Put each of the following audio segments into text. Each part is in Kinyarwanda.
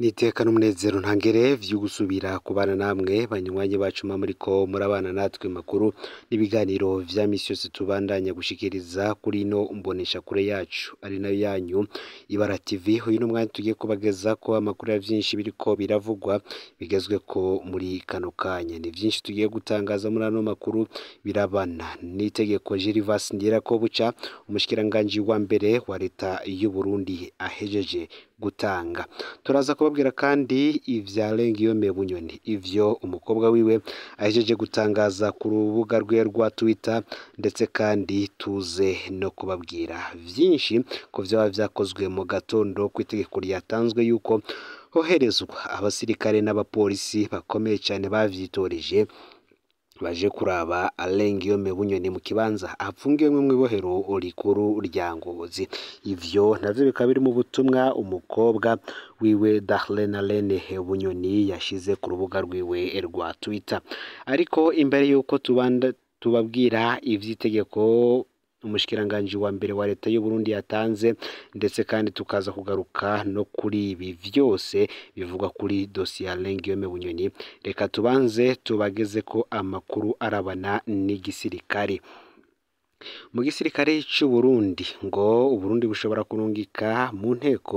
Ni iteka n'umunezero ntangere byo gusubira kubana namwe banywanyi bacu muriko murabana natwe makuru n'ibiganiro bya misi yose tubandanya gushikiriza kuri ino mbonesha kure yacu ari nayo yanyu ibara TV uyu n'umwanya tugiye kubageza ko amakuru ya byinshi ko biravugwa bigezwe ko muri kano kanya ni byinshi tugiye gutangaza muri ano makuru birabana n'itegeko ko buca umushyikiranganji wa mbere wa leta y'u Burundi ahejeje gutanga turaza kubabwira kandi ibya Rengiyo Bunyoni ibyo umukobwa wiwe ahejeje gutangaza ku rubuga rwe rwa Twitter ndetse kandi tuze no kubabwira byinshi ku byaba byakozwe mu gatondo ku itegeko ryatanzwe yuko hoherezwa abasirikare n'abapolisi bakomeye cyane babyitorije baje kuraba arengeyome bunyoni mu kibanza afungiwemo mu ibohero rikuru rya ngozi ivyo navyo bikaba biri mu butumwa umukobwa wiwe Darlene Alene bunyoni yashize ku rubuga rwiwe rwa Twitter ariko imbere yuko tubanda tubabwira ivy'itegeko umushikiranganji wa mbere wa leta y'u Burundi yatanze ndetse kandi tukaza kugaruka no kuri ibi byose bivugwa kuri dosiye ya Bunyoni reka tubanze tubageze ko amakuru arabana n'igisirikare mu gisirikare cy'u Burundi ngo Uburundi bushobora kurungika mu nteko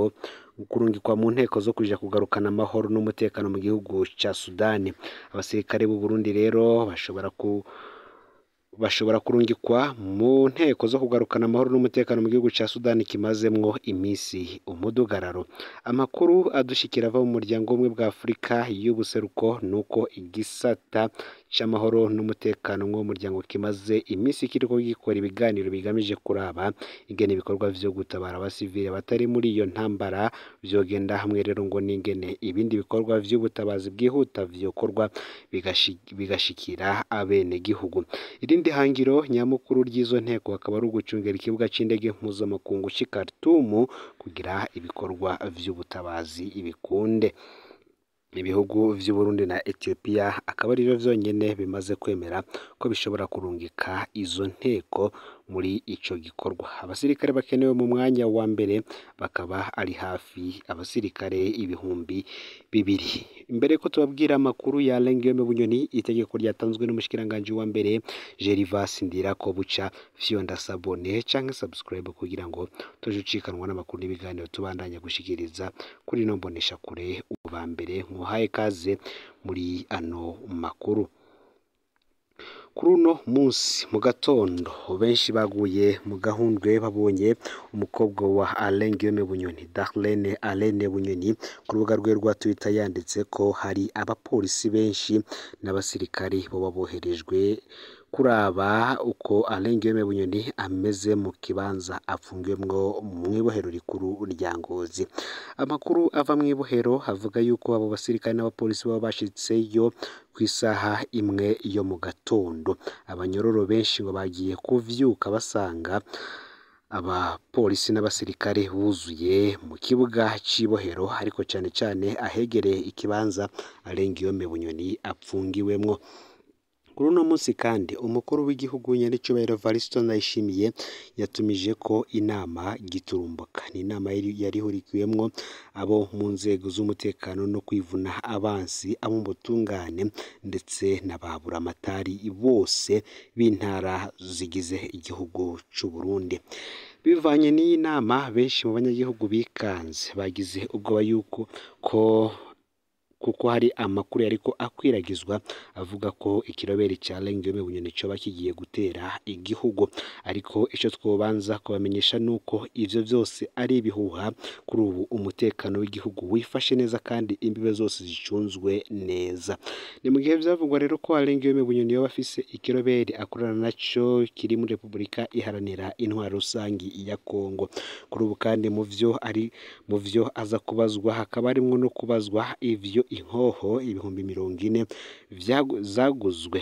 kurungikwa mu nteko zo kujya kugarukana amahoro n'umutekano mu gihugu cya Sudani abasirikare b'u Burundi rero bashobora ku bashobora kurungikwa mu nteko zo kugarukana amahoro n'umutekano mu gihugu cya sudani kimazemwo iminsi umudugararo amakuru adushyikira ava mu muryango umwe bwa afurika y'ubuseruko ni uko igisata cy'amahoro n'umutekano w'umuryango kimaze iminsi kiriko gikora ibiganiro bigamije kuraba ingene ibikorwa byo gutabara abasivile batari muri iyo ntambara vyogenda hamwe rero ngo n'ingene ibindi bikorwa by'ubutabazi bwihuta vyokorwa bigashikira abene gihugu irindi Irindi hangiro nyamukuru ry'izo nteko akaba ari ugucungera ikibuga cy'indege mpuzamakungu cy'i kugira ibikorwa by'ubutabazi bikunde. ibihugu by'u Burundi na Ethiopia akaba ari byo byonyine bimaze kwemera ko bishobora kurungika izo nteko muri icyo gikorwa abasirikare bakenewe mu mwanya wa mbere bakaba ari hafi abasirikare ibihumbi bibiri mbere ko tubabwira amakuru ya Lengiyome Bunyoni itegeko ryatanzwe n'umushikiranganje wa mbere Gervas Ndirakobuca Fionda Sabone canke subscribe kugira ngo tujucikanwa n'amakuru n'ibiganiro tubandanya gushyikiriza kuri no mbonesha kure ba mbere muhaye ikaze muri ano makuru. Kuri uno munsi mu gatondo benshi baguye mu gahundwe babonye umukobwa wa Alain Bunyoni Darlene Alain Bunyoni ku rubuga rwe rwa Twitter yanditse ko hari abapolisi benshi n'abasirikari bo baboherejwe kuraba uko arengeye Mebunyoni ameze mu kibanza afungiwemwo mu ibohero rikuru rya Ngozi amakuru ava mu ibohero havuga yuko abo basirikare n'abapolisi baba bashitseyo ku isaha imwe yo mu gatondo abanyororo benshi ngo bagiye kuvyuka basanga abapolisi n'abasirikare buzuye mu kibuga cy'ibohero ariko cyane cyane ahegereye ikibanza arengeye Mebunyoni apfungiwemo kuri uno munsi kandi umukuru w'igihugu nyaricyubahiro Variston Ndayishimiye yatumije ko inama giturumbuka ni inama yari ihurikiwemo abo mu nzego z'umutekano no kwivuna abanzi abo mu butungane ndetse na ba buramatari bose b'intara zigize igihugu cy'u Burundi bivanye n'iyi nama benshi mu banyagihugu bikanze bagize ubwoba yuko ko kuko hari amakuru ariko akwiragizwa avuga ko ikiroberi cya Lengiyome Bunyoni coba kigiye gutera igihugu ariko ico twobanza kubamenyesha nuko ibyo byose ari ibihuha kuri ubu umutekano w'igihugu wifashe neza kandi imbibe zose zicunzwe neza ni mu gihe byavugwa rero ko Lengiyome Bunyoni yoba afise ikiroberi akorana naco kiri muri Repubulika iharanira intwaro rusange ya Kongo kuri ubu kandi mu vyo ari mu vyo aza kubazwa hakaba harimwo no kubazwa ivyo inkoho ibihumbi mirongo ine zaguzwe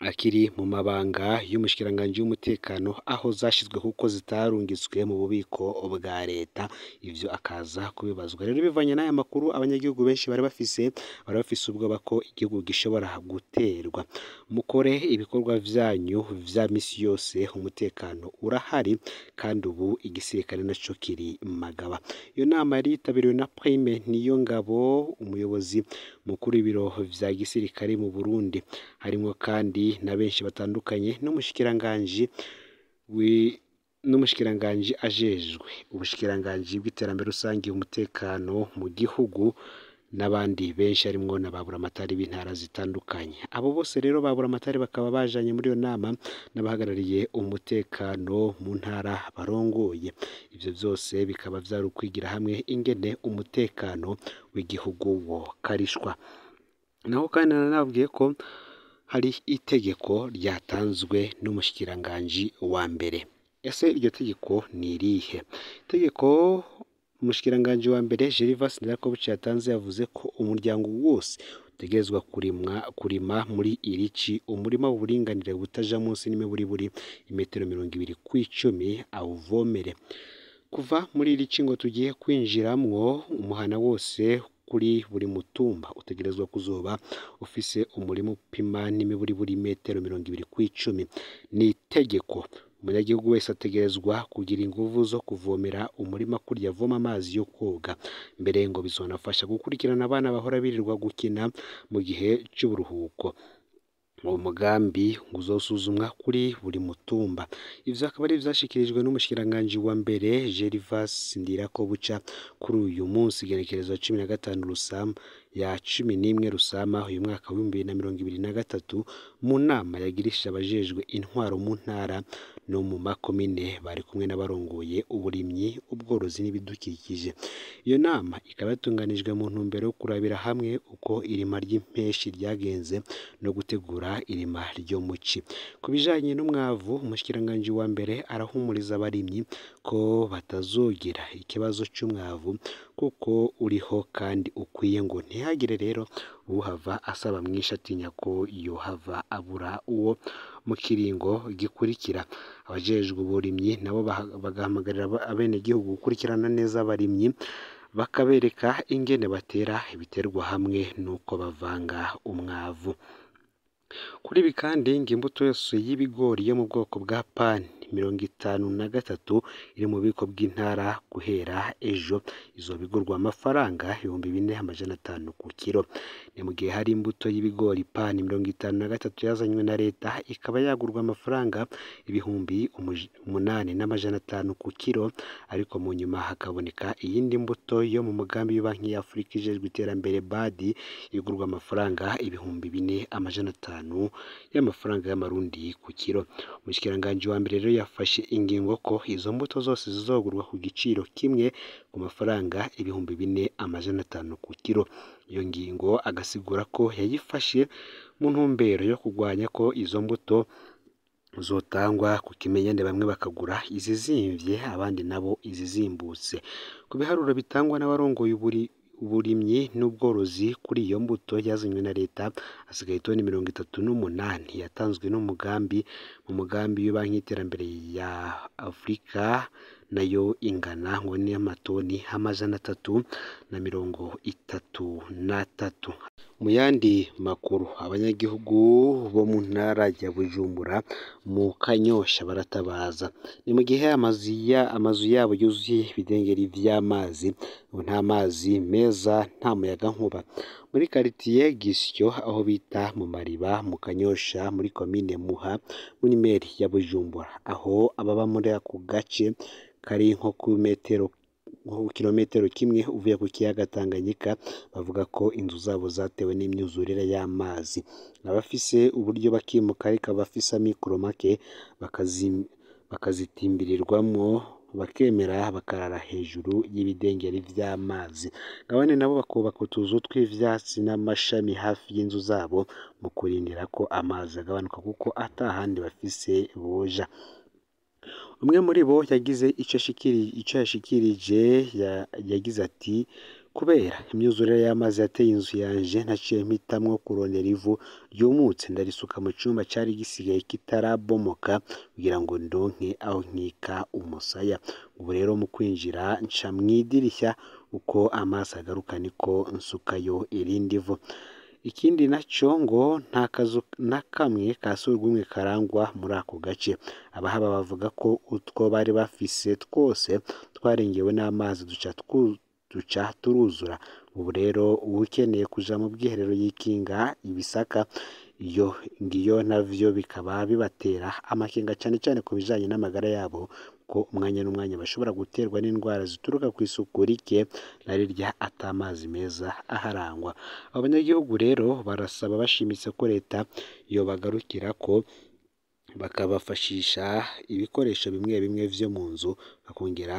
akiri mu mabanga y'umushikiranganji w'umutekano aho zashyizwe kuko zitarungitswe mu bubiko bwa leta ibyo akaza kubibazwa rero bivanye n'aya makuru abanyagihugu benshi bari bafise bari bafise ubwoba ko igihugu gishobora guterwa mukore ibikorwa byanyu vya misi yose umutekano urahari kandi ubu igisirikare naco kiri magaba iyo nama yari yitabiriwe na Prime niyo ngabo umuyobozi mukuru ibiro vya gisirikare mu Burundi harimo kandi na benshi batandukanye n'umushikiranganji n'umushikiranganji ajejwe ubushikiranganji bw'iterambere rusange, umutekano mu gihugu n'abandi benshi harimwo na ba b'intara zitandukanye. Abo bose rero ba buramatari bakaba bajanye muri iyo nama n'abahagarariye umutekano mu ntara barongoye. ibyo vyose bikaba byari ukwigira hamwe ingene umutekano w'igihugu wo karishwa Naho kandi nanababwiye ko hari itegeko ryatanzwe n'umushikiranganji wa mbere ese iryo tegeko ni irihe itegeko umushikiranganji wa mbere gervas nderakobuca yatanze yavuze ko umuryango wose utegerezwa kurimwa kurima muri irici umurima w'uburinganire butaja munsi buri imetero mirongo ibiri ku icumi awuvomere kuva muri irici ngo tugiye kwinjiramwo umuhana wose kuri buri mutumba utegerezwa kuzoba ufise umurimo upima n'imiburi buri metero mirongo ibiri ku icumi ni itegeko umunyagihugu wese ategerezwa kugira ingufu zo kuvomera umurima kurya avoma amazi yo koga mbere ngo bizonafasha gukurikirana abana bahora birirwa gukina mu gihe cy'uburuhuko uwo mugambi ngo uzosuzumwa kuri buri mutumba ibyo akaba ari byashyikirijwe n'umushykiranganji wa mbere ko buca kuri uyu munsi igenekerezo cumi na gatanu rusamu ya cumi n'imwe rusama uyu mwaka w'ibihumbi bibiri na mirongo ibiri na gatatu mu nama yagirisha abajejwe intwaro mu ntara no mu makomine bari kumwe n'abarongoye uburimyi ubworozi n'ibidukikije iyo nama ikaba yatunganijwe mu ntumbero yo kurabira hamwe uko irima ry'impeshi ryagenze no gutegura irima ryo muci ku bijanye n'umwavu umushikiranganji wa mbere arahumuriza abarimyi ko batazogera ikibazo cy'umwavu kuko uriho kandi ukwiye ngo nti ntihagire rero uhava asaba mwinshi atinya ko yohava abura uwo mu kiringo gikurikira abajejwe uburimyi nabo bagahamagarira abenegihugu gukurikirana neza abarimyi bakabereka ingene batera ibiterwa hamwe n'uko bavanga umwavu kuri ibi kandi ngo imbuto yose y'ibigori yo mu bwoko bwa pani mirongo itanu na gatatu iri mu bubiko bw'intara guhera ejo izo bigurwa amafaranga ibihumbi bine amajana atanu ku kiro ni mu gihe hari imbuto y'ibigori pani mirongo itanu na gatatu yazanywe na leta ikaba yagurwa amafaranga ibihumbi umunani n'amajana atanu ku kiro ariko mu nyuma hakaboneka iyindi mbuto yo mu mugambi banki ya Afurika ijejwe iterambere badi igurwa amafaranga ibihumbi bine amajana atanu y'amafaranga y'amarundi ku kiro umushikiranganji wa mbere rero yafashe ingingo ko izo mbuto zose zizogurwa ku giciro kimwe ku mafaranga ibihumbi bine amajana atanu ku kiro iyo ngingo agasigura ko yayifashe mu ntumbero yo kurwanya ko izo mbuto zotangwa ku kimenyane bamwe bakagura izizimvye abandi nabo izizimbutse ku biharuro bitangwa n'abarongoye uburimyi n'ubworozi kuri iyo mbuto yazanywe na leta hasigaye toni mirongo itatu n'umunani yatanzwe n'umugambi mu mugambi banki y'Iterambere ya Afurika nayo ingana ngo ni y'amatoni amajana atatu na mirongo itatu n'atatu mu yandi makuru abanyagihugu bo mu ntara ya bujumbura mu kanyosha baratabaza ni mu gihe amazu yabo yuzuye ibidengeri by'amazi nta mazi meza nta muyaga nkuba muri karitsiye gisyo aho bita mu mariba mu kanyosha muri komine muha muri meri ya bujumbura aho ababa muri ako gace kari nko ku metero kilometero kimwe uvuye ku kiyaga Tanganyika bavuga ko inzu zabo zatewe n'imyuzurire y'amazi abafise uburyo bakimuka ariko abafise amikoro make bakazitimbirirwamo bakemera bakarara hejuru y'ibidengeri by'amazi abandi nabo bakubaka utuzu tw'ivyatsi n'amashami hafi y'inzu zabo mu kurindira ko amazi agabanuka kuko ata bafise boja umwe muri bo yagize icyo yashikirije yagize ati kubera imyuzure y'amazi yateye inzu yanjye naciye mpitamo kurondera ivu ryumutse ndarisuka mu cyumba cyari gisigaye kitarabomoka kugira ngo ndonke aho nkika umusaya ubu rero mu kwinjira nca mu idirishya uko amaso agaruka niko nsukayo irindi vu Ikindi nacyo ngo nta kazu na kamwe ka surwumwe karangwa muri ako gace. Abahaba bavuga ko utwo bari bafise twose twarengewe n'amazi duca turuzura. Ubu rero ukeneye kuja mu bwiherero yikinga ibisaka, iyo ngiyo navyo bikaba bibatera amakenga cyane cyane ku bijanye n'amagara yabo ko umwanya n'umwanya bashobora guterwa n'indwara zituruka ku isuku rike na rirya atamazi meza aharangwa abanyagihugu rero barasaba bashimitse ko leta yobagarukira ko bakabafashisha ibikoresho bimwe bimwe byo mu nzu, bakongera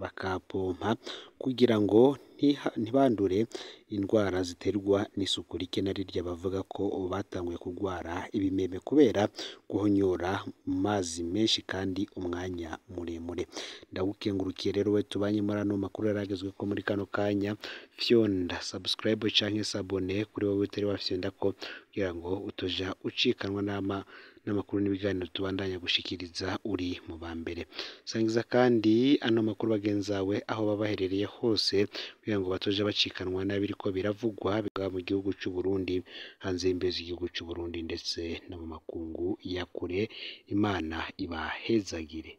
bakapompa kugira ngo ntibandure indwara ziterwa n'isuku rike na rirya bavuga ko batanguye kurwara ibimeme kubera guhonyora mazi menshi kandi umwanya muremure. Ndagukengurukiye rero wowe tubanye muri ano makuru yari agezweho muri kano kanya, fyonda sabusikarayibe cyangwa se abone kuri wowe utari wafyonda ko kugira ngo utajya ucikanwa n'ama... n'amakuru n'ibiganiro tubandanya gushikiriza uri mu ba mbere sangiza kandi ano makuru bagenzawe aho babaherereye hose kugira ngo batoje bacikanwa n’abiri ko biravugwa mu gihugu cy'u Burundi hanze y'imbizi z'igihugu cy'u Burundi ndetse no mu makungu ya kure imana ibahezagire